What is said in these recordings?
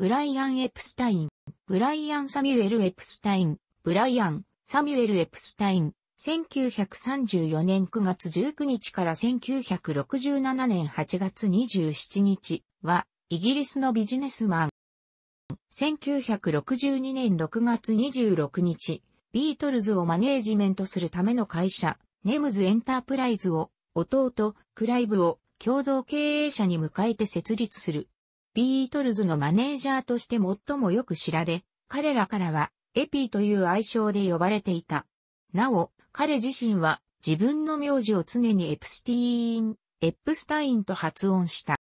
ブライアン・エプスタイン、ブライアン・サミュエル・エプスタイン、ブライアン、サミュエル・エプスタイン、1934年9月19日から1967年8月27日は、イギリスのビジネスマン。1962年6月26日、ビートルズをマネージメントするための会社、ネムズエンタープライズを、弟、クライブを共同経営者に迎えて設立する。ビートルズのマネージャーとして最もよく知られ、彼らからはエピーという愛称で呼ばれていた。なお、彼自身は自分の名字を常にエプスティーン、エプスタインと発音した。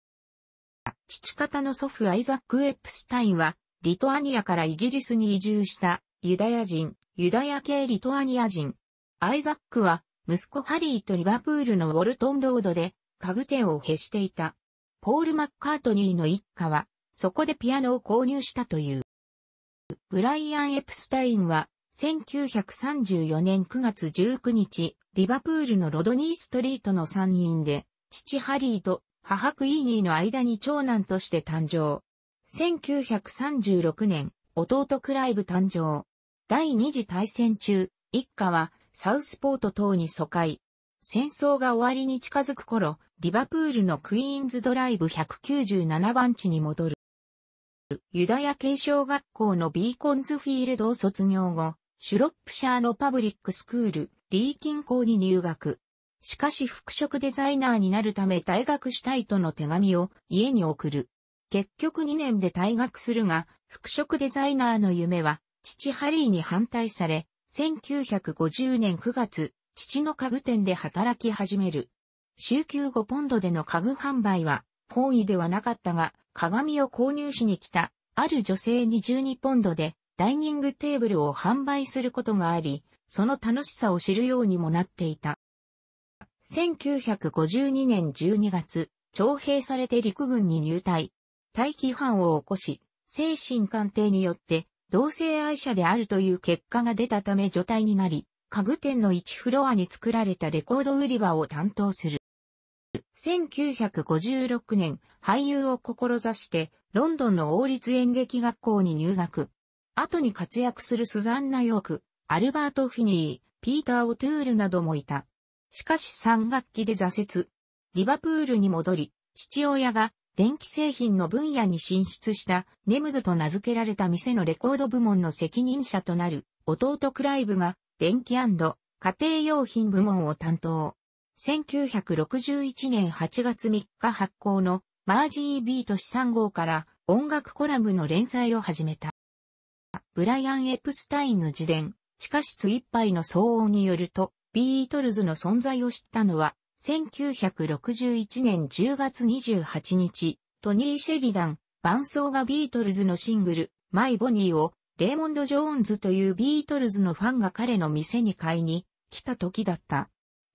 父方の祖父アイザック・エプスタインは、リトアニアからイギリスに移住したユダヤ人、ユダヤ系リトアニア人。アイザックは、息子ハリーとリバプールのウォルトンロードで家具店を経していた。ポール・マッカートニーの一家は、そこでピアノを購入したという。ブライアン・エプスタインは、1934年9月19日、リバプールのロドニーストリートの山院で、父ハリーと母クイーニーの間に長男として誕生。1936年、弟クライブ誕生。第二次大戦中、一家はサウスポート等に疎開。戦争が終わりに近づく頃、リバプールのクイーンズドライブ197番地に戻る。ユダヤ系小学校のビーコンズフィールドを卒業後、シュロップシャーのパブリックスクール、リーキン校に入学。しかし服飾デザイナーになるため退学したいとの手紙を家に送る。結局2年で退学するが、服飾デザイナーの夢は、父ハリーに反対され、1950年9月、父の家具店で働き始める。週休5ポンドでの家具販売は、本意ではなかったが、鏡を購入しに来た、ある女性に12ポンドで、ダイニングテーブルを販売することがあり、その楽しさを知るようにもなっていた。1952年12月、徴兵されて陸軍に入隊。待機犯を起こし、精神鑑定によって同性愛者であるという結果が出たため除隊になり、家具店の1フロアに作られたレコード売り場を担当する。1956年、俳優を志して、ロンドンの王立演劇学校に入学。後に活躍するスザンナ・ヨーク、アルバート・フィニー、ピーター・オトゥールなどもいた。しかし3学期で挫折。リバプールに戻り、父親が電気製品の分野に進出したネムズと名付けられた店のレコード部門の責任者となる弟クライブが電気家庭用品部門を担当。1961年8月3日発行のマージービート資産号から音楽コラムの連載を始めた。ブライアン・エプスタインの自伝、地下室一杯の騒音によると、ビートルズの存在を知ったのは、1961年10月28日、トニー・シェリダン、伴奏がビートルズのシングル、マイ・ボニーを、レーモンド・ジョーンズというビートルズのファンが彼の店に買いに来た時だった。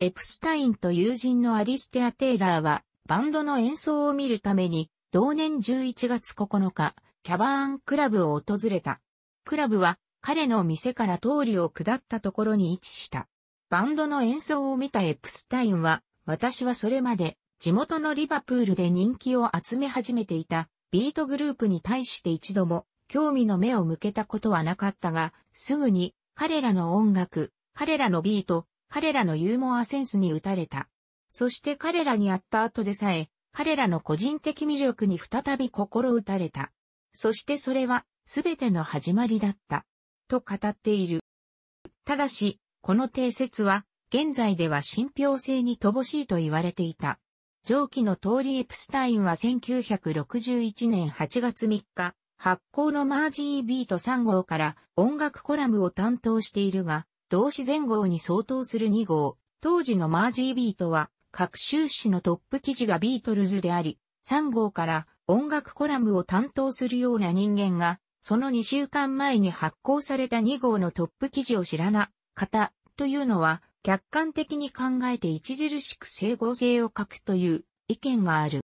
エプスタインと友人のアリステア・テイラーは、バンドの演奏を見るために、同年11月9日、キャバーンクラブを訪れた。クラブは、彼の店から通りを下ったところに位置した。バンドの演奏を見たエプスタインは、私はそれまで、地元のリバプールで人気を集め始めていた、ビートグループに対して一度も、興味の目を向けたことはなかったが、すぐに、彼らの音楽、彼らのビート、彼らのユーモアセンスに打たれた。そして彼らに会った後でさえ、彼らの個人的魅力に再び心打たれた。そしてそれは、すべての始まりだった。と語っている。ただし、この定説は、現在では信憑性に乏しいと言われていた。上記の通りエプスタインは1961年8月3日、発行のマージービート3号から音楽コラムを担当しているが、同志前号に相当する2号、当時のマージービートは、各週誌のトップ記事がビートルズであり、3号から音楽コラムを担当するような人間が、その2週間前に発行された2号のトップ記事を知らな方というのは、客観的に考えて著しく整合性を欠くという意見がある。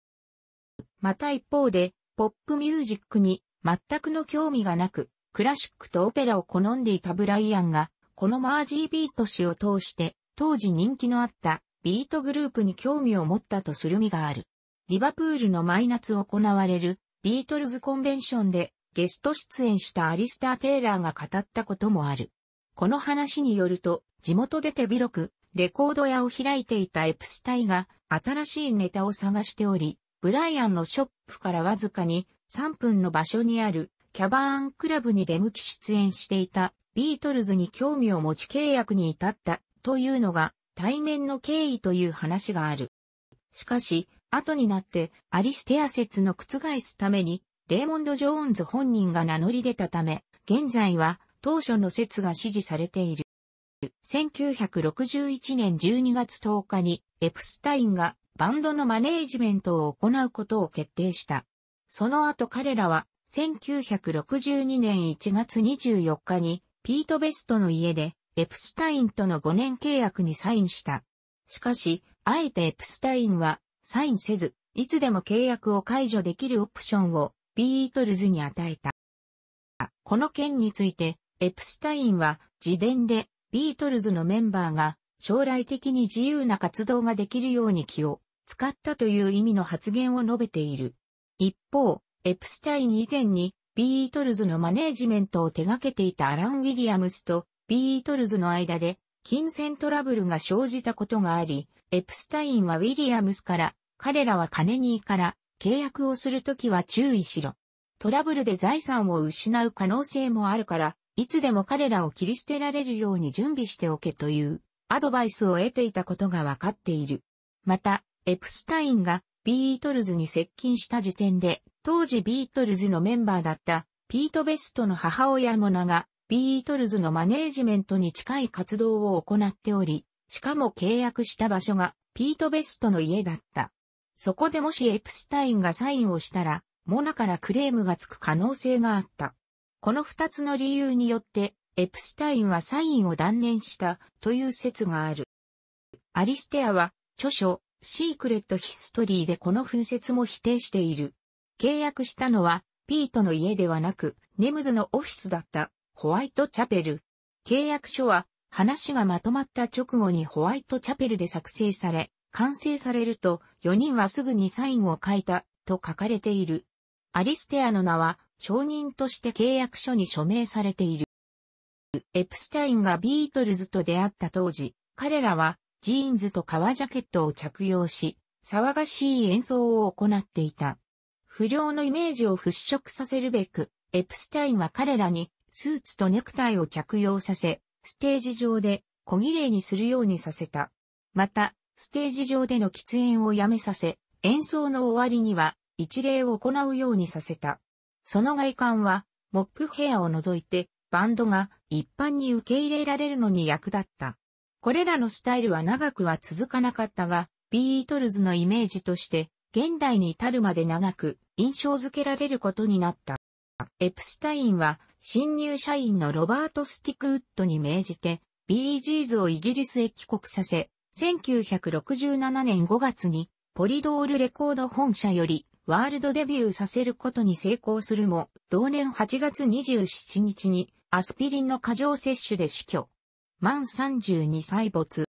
また一方で、ポップミュージックに全くの興味がなく、クラシックとオペラを好んでいたブライアンが、このマージービート氏を通して、当時人気のあったビートグループに興味を持ったとするみがある。リバプールの毎夏行われるビートルズコンベンションでゲスト出演したアリスター・テイラーが語ったこともある。この話によると、地元で手広くレコード屋を開いていたエプスタイが新しいネタを探しており、ブライアンのショップからわずかに3分の場所にあるキャバーンクラブに出向き出演していたビートルズに興味を持ち契約に至ったというのが対面の経緯という話がある。しかし、後になってアリステア説の覆すために、レーモンド・ジョーンズ本人が名乗り出たため、現在は当初の説が支持されている。1961年12月10日にエプスタインがバンドのマネージメントを行うことを決定した。その後彼らは1962年1月24日にピート・ベストの家で、エプスタインとの5年契約にサインした。しかし、あえてエプスタインは、サインせず、いつでも契約を解除できるオプションを、ビートルズに与えた。この件について、エプスタインは、自伝で、ビートルズのメンバーが、将来的に自由な活動ができるように気を使ったという意味の発言を述べている。一方、エプスタイン以前にビートルズのマネージメントを手掛けていたアラン・ウィリアムスとビートルズの間で金銭トラブルが生じたことがあり、エプスタインはウィリアムスから彼らは金にいから契約をするときは注意しろ。トラブルで財産を失う可能性もあるから、いつでも彼らを切り捨てられるように準備しておけというアドバイスを得ていたことがわかっている。また、エプスタインがビートルズに接近した時点で、当時ビートルズのメンバーだったピート・ベストの母親モナが、ビートルズのマネージメントに近い活動を行っており、しかも契約した場所がピート・ベストの家だった。そこでもしエプスタインがサインをしたら、モナからクレームがつく可能性があった。この二つの理由によって、エプスタインはサインを断念したという説がある。アリステアは著書シークレットヒストリーでこの紛説も否定している。契約したのは、ピートの家ではなく、ネムズのオフィスだった、ホワイトチャペル。契約書は、話がまとまった直後にホワイトチャペルで作成され、完成されると、4人はすぐにサインを書いた、と書かれている。アリステアの名は、証人として契約書に署名されている。エプスタインがビートルズと出会った当時、彼らはジーンズと革ジャケットを着用し、騒がしい演奏を行っていた。不良のイメージを払拭させるべく、エプスタインは彼らにスーツとネクタイを着用させ、ステージ上で小綺麗にするようにさせた。また、ステージ上での喫煙をやめさせ、演奏の終わりには一礼を行うようにさせた。その外観は、モップヘアを除いて、バンドが一般に受け入れられるのに役立った。これらのスタイルは長くは続かなかったが、ビートルズのイメージとして、現代に至るまで長く印象づけられることになった。エプスタインは、新入社員のロバート・スティックウッドに命じて、ビージーズをイギリスへ帰国させ、1967年5月に、ポリドールレコード本社より、ワールドデビューさせることに成功するも、同年8月27日に、アスピリンの過剰摂取で死去。満32歳没。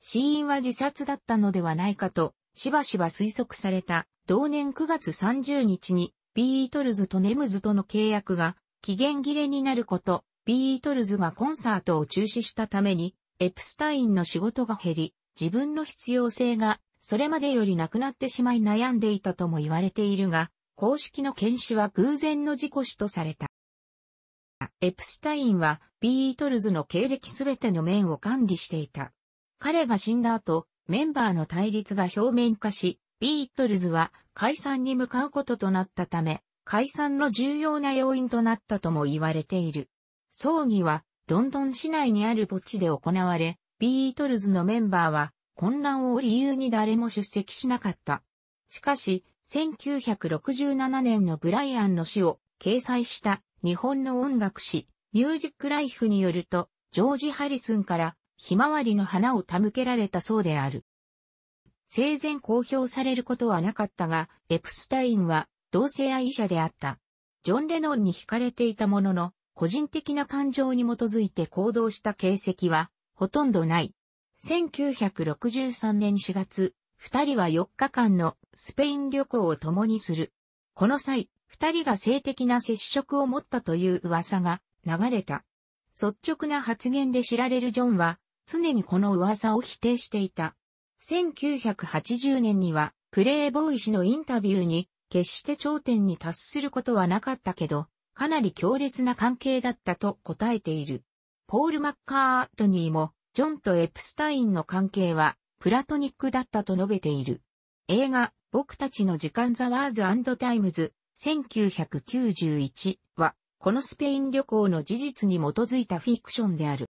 死因は自殺だったのではないかと、しばしば推測された、同年9月30日に、ビートルズとネムズとの契約が期限切れになること、ビートルズがコンサートを中止したために、エプスタインの仕事が減り、自分の必要性がそれまでよりなくなってしまい悩んでいたとも言われているが、公式の検視は偶然の事故死とされた。エプスタインはビートルズの経歴すべての面を管理していた。彼が死んだ後、メンバーの対立が表面化し、ビートルズは解散に向かうこととなったため、解散の重要な要因となったとも言われている。葬儀はロンドン市内にある墓地で行われ、ビートルズのメンバーは混乱を理由に誰も出席しなかった。しかし、1967年のブライアンの死を掲載した日本の音楽誌、ミュージックライフによると、ジョージ・ハリスンから、ひまわりの花を手向けられたそうである。生前公表されることはなかったが、エプスタインは同性愛者であった。ジョン・レノンに惹かれていたものの、個人的な感情に基づいて行動した形跡はほとんどない。1963年4月、二人は4日間のスペイン旅行を共にする。この際、二人が性的な接触を持ったという噂が流れた。率直な発言で知られるジョンは、常にこの噂を否定していた。1980年には、プレイボーイ氏のインタビューに、決して頂点に達することはなかったけど、かなり強烈な関係だったと答えている。ポール・マッカートニーも、ジョンとエプスタインの関係は、プラトニックだったと述べている。映画、僕たちの時間ザワーズタイムズ1991は、このスペイン旅行の事実に基づいたフィクションである。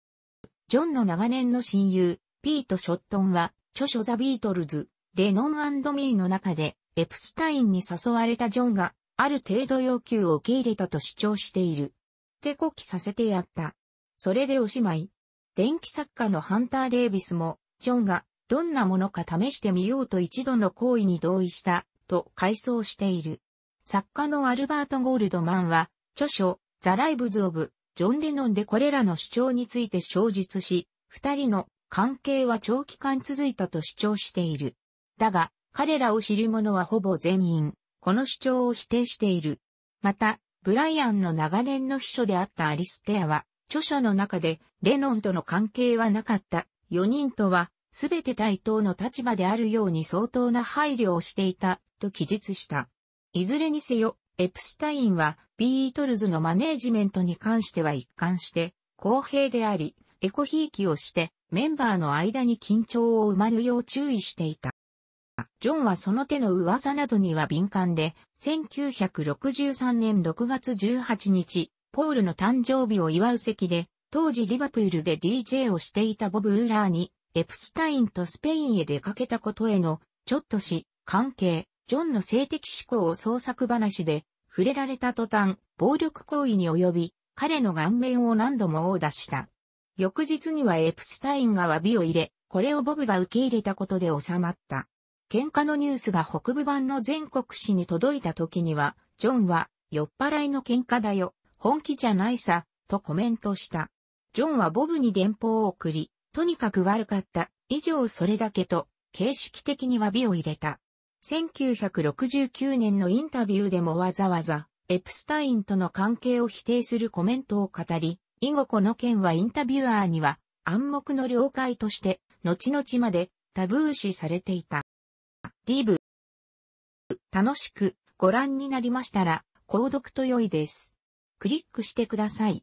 ジョンの長年の親友、ピート・ショットンは、著書ザ・ビートルズ、レノンミーの中で、エプスタインに誘われたジョンが、ある程度要求を受け入れたと主張している。手こきさせてやった。それでおしまい。電気作家のハンター・デイビスも、ジョンが、どんなものか試してみようと一度の行為に同意した、と回想している。作家のアルバート・ゴールドマンは、著書、ザ・ライブズ・オブ・ジョン・レノンでこれらの主張について小述し、二人の関係は長期間続いたと主張している。だが、彼らを知る者はほぼ全員、この主張を否定している。また、ブライアンの長年の秘書であったアリステアは、著書の中で、レノンとの関係はなかった。4人とは、すべて対等の立場であるように相当な配慮をしていた、と記述した。いずれにせよ、エプスタインはビートルズのマネージメントに関しては一貫して公平であり、エコひいきをしてメンバーの間に緊張を埋まるよう注意していた。ジョンはその手の噂などには敏感で、1963年6月18日、ポールの誕生日を祝う席で、当時リバプールで DJ をしていたボブ・ウーラーに、エプスタインとスペインへ出かけたことへの、ちょっとし、関係、ジョンの性的思考を創作話で、触れられた途端、暴力行為に及び、彼の顔面を何度も殴打した。翌日にはエプスタインが詫びを入れ、これをボブが受け入れたことで収まった。喧嘩のニュースが北部版の全国紙に届いた時には、ジョンは、酔っ払いの喧嘩だよ、本気じゃないさ、とコメントした。ジョンはボブに電報を送り、とにかく悪かった、以上それだけと、形式的に詫びを入れた。1969年のインタビューでもわざわざ、エプスタインとの関係を否定するコメントを語り、以後この件はインタビュアーには暗黙の了解として、後々までタブー視されていた。ィブ。楽しくご覧になりましたら、購読と良いです。クリックしてください。